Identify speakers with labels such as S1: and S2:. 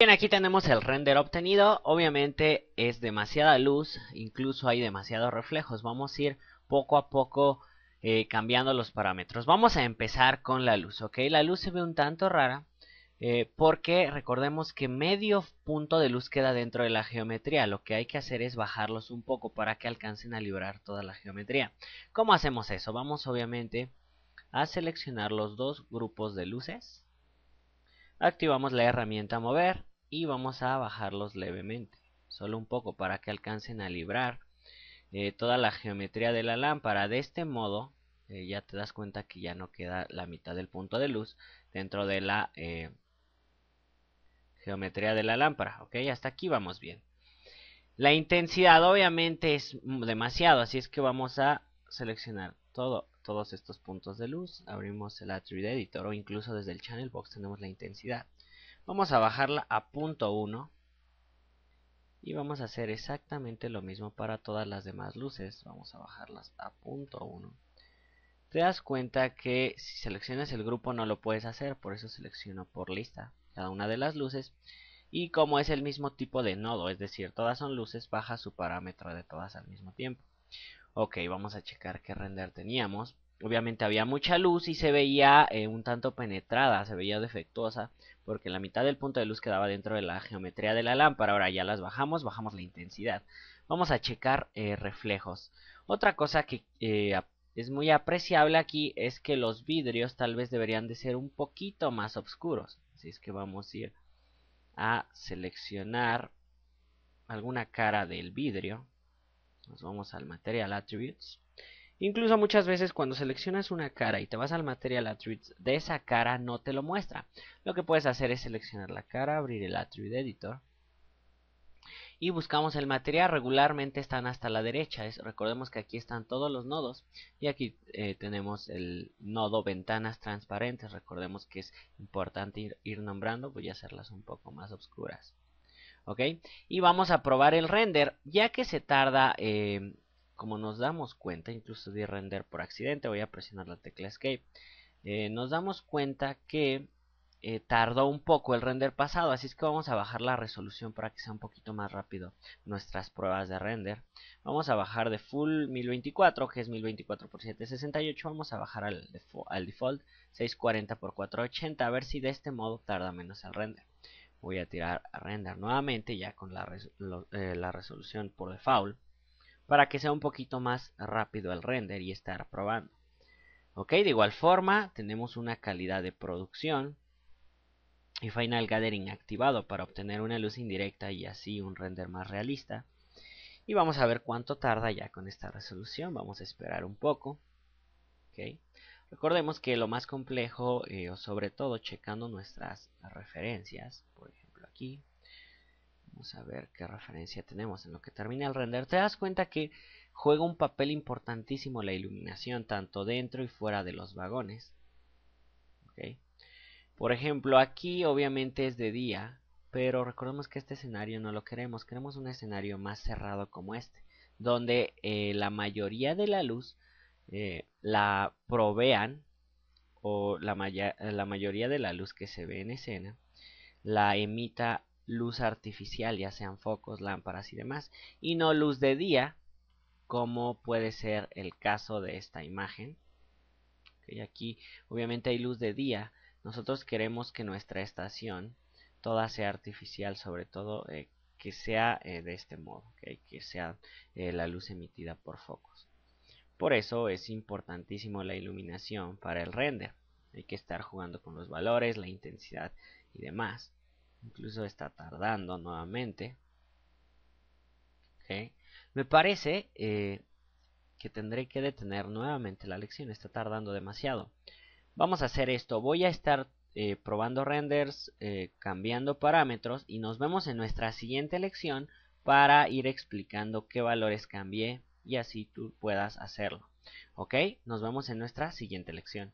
S1: Bien, aquí tenemos el render obtenido. Obviamente es demasiada luz, incluso hay demasiados reflejos. Vamos a ir poco a poco eh, cambiando los parámetros. Vamos a empezar con la luz, ¿ok? La luz se ve un tanto rara eh, porque recordemos que medio punto de luz queda dentro de la geometría. Lo que hay que hacer es bajarlos un poco para que alcancen a librar toda la geometría. ¿Cómo hacemos eso? Vamos obviamente a seleccionar los dos grupos de luces. Activamos la herramienta mover y vamos a bajarlos levemente, solo un poco para que alcancen a librar eh, toda la geometría de la lámpara. De este modo eh, ya te das cuenta que ya no queda la mitad del punto de luz dentro de la eh, geometría de la lámpara. Ok, hasta aquí vamos bien. La intensidad obviamente es demasiado, así es que vamos a seleccionar todo, todos estos puntos de luz. Abrimos el attribute Editor o incluso desde el Channel Box tenemos la intensidad. Vamos a bajarla a punto 1. Y vamos a hacer exactamente lo mismo para todas las demás luces. Vamos a bajarlas a punto 1. Te das cuenta que si seleccionas el grupo no lo puedes hacer, por eso selecciono por lista cada una de las luces. Y como es el mismo tipo de nodo, es decir, todas son luces, baja su parámetro de todas al mismo tiempo. Ok, vamos a checar qué render teníamos. Obviamente había mucha luz y se veía eh, un tanto penetrada, se veía defectuosa, porque la mitad del punto de luz quedaba dentro de la geometría de la lámpara. Ahora ya las bajamos, bajamos la intensidad. Vamos a checar eh, reflejos. Otra cosa que eh, es muy apreciable aquí es que los vidrios tal vez deberían de ser un poquito más oscuros. Así es que vamos a ir a seleccionar alguna cara del vidrio. Nos vamos al material attributes Incluso muchas veces cuando seleccionas una cara y te vas al material attributes de esa cara no te lo muestra. Lo que puedes hacer es seleccionar la cara, abrir el attribute editor y buscamos el material. Regularmente están hasta la derecha. recordemos que aquí están todos los nodos y aquí eh, tenemos el nodo ventanas transparentes. Recordemos que es importante ir, nombrando, voy pues, a hacerlas un poco más oscuras. ¿Ok? Y vamos a probar el render ya que se tarda... Eh, como nos damos cuenta, incluso di render por accidente, voy a presionar la tecla escape, eh, nos damos cuenta que eh, tardó un poco el render pasado, así es que vamos a bajar la resolución para que sea un poquito más rápido nuestras pruebas de render. Vamos a bajar de full 1024, que es 1024 x 768, vamos a bajar al, al default 640 x 480, a ver si de este modo tarda menos el render. Voy a tirar a render nuevamente ya con la eh, resolución por default para que sea un poquito más rápido el render y estar probando. Ok, de igual forma tenemos una calidad de producción y Final Gathering activado para obtener una luz indirecta y así un render más realista. Y vamos a ver cuánto tarda ya con esta resolución, vamos a esperar un poco. Okay. Recordemos que lo más complejo, eh, sobre todo checando nuestras referencias, por ejemplo aquí, Vamos a ver qué referencia tenemos. En lo que termina el render te das cuenta que juega un papel importantísimo la iluminación, tanto dentro y fuera de los vagones. Por ejemplo, aquí obviamente es de día, pero recordemos que este escenario no lo queremos. Queremos un escenario más cerrado como este, donde eh, la mayoría de la luz eh, la provean o la mayoría de la luz que se ve en escena la emita luz artificial, ya sean focos, lámparas y demás, y no luz de día, como puede ser el caso de esta imagen. aquí obviamente hay luz de día, nosotros queremos que nuestra estación toda sea artificial, sobre todo eh, que sea eh, de este modo, que sea eh, la luz emitida por focos. Por eso es importantísimo la iluminación para el render. Hay que estar jugando con los valores, la intensidad y demás. Incluso está tardando nuevamente. Me parece eh, que tendré que detener nuevamente la lección. Está tardando demasiado. Vamos a hacer esto. Voy a estar eh, probando renders, eh, cambiando parámetros y nos vemos en nuestra siguiente lección para ir explicando qué valores cambié y así tú puedas hacerlo. ¿Ok? Nos vemos en nuestra siguiente lección.